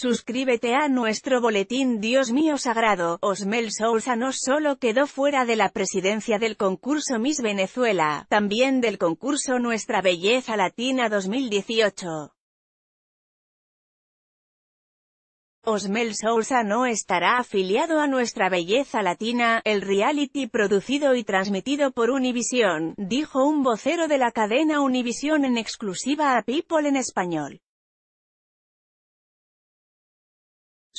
Suscríbete a nuestro boletín Dios mío sagrado, Osmel Sousa no solo quedó fuera de la presidencia del concurso Miss Venezuela, también del concurso Nuestra Belleza Latina 2018. Osmel Sousa no estará afiliado a Nuestra Belleza Latina, el reality producido y transmitido por Univision, dijo un vocero de la cadena Univision en exclusiva a People en español.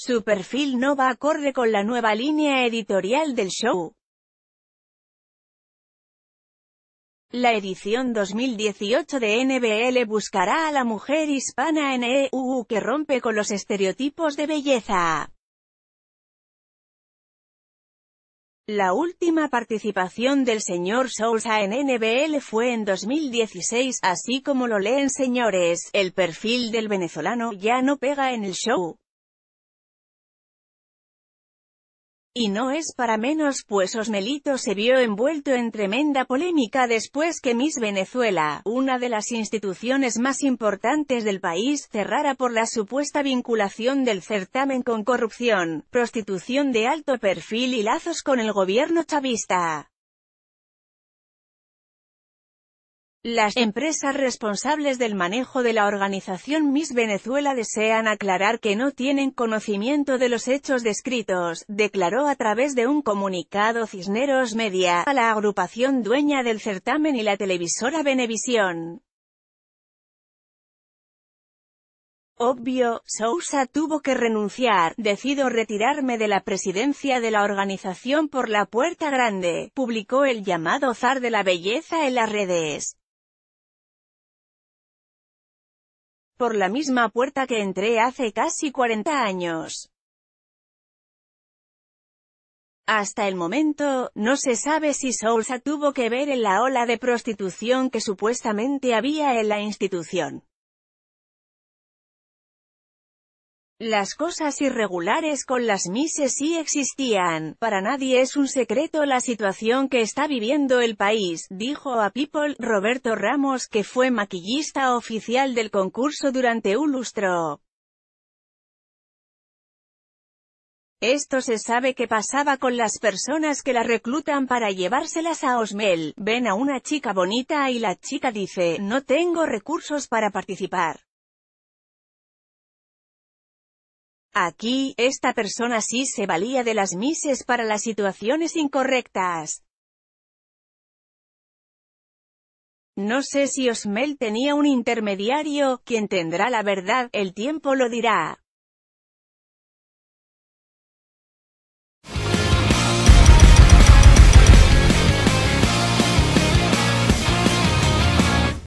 Su perfil no va acorde con la nueva línea editorial del show. La edición 2018 de NBL buscará a la mujer hispana en EU que rompe con los estereotipos de belleza. La última participación del señor Sousa en NBL fue en 2016, así como lo leen señores, el perfil del venezolano ya no pega en el show. Y no es para menos pues Osmelito se vio envuelto en tremenda polémica después que Miss Venezuela, una de las instituciones más importantes del país, cerrara por la supuesta vinculación del certamen con corrupción, prostitución de alto perfil y lazos con el gobierno chavista. Las empresas responsables del manejo de la organización Miss Venezuela desean aclarar que no tienen conocimiento de los hechos descritos, declaró a través de un comunicado Cisneros Media, a la agrupación dueña del certamen y la televisora Venevisión. Obvio, Sousa tuvo que renunciar, decido retirarme de la presidencia de la organización por la puerta grande, publicó el llamado zar de la belleza en las redes. por la misma puerta que entré hace casi 40 años. Hasta el momento, no se sabe si Sousa tuvo que ver en la ola de prostitución que supuestamente había en la institución. Las cosas irregulares con las Mises sí existían. Para nadie es un secreto la situación que está viviendo el país, dijo a People Roberto Ramos que fue maquillista oficial del concurso durante un lustro. Esto se sabe que pasaba con las personas que la reclutan para llevárselas a Osmel. Ven a una chica bonita y la chica dice, no tengo recursos para participar. Aquí, esta persona sí se valía de las mises para las situaciones incorrectas. No sé si Osmel tenía un intermediario, quien tendrá la verdad, el tiempo lo dirá.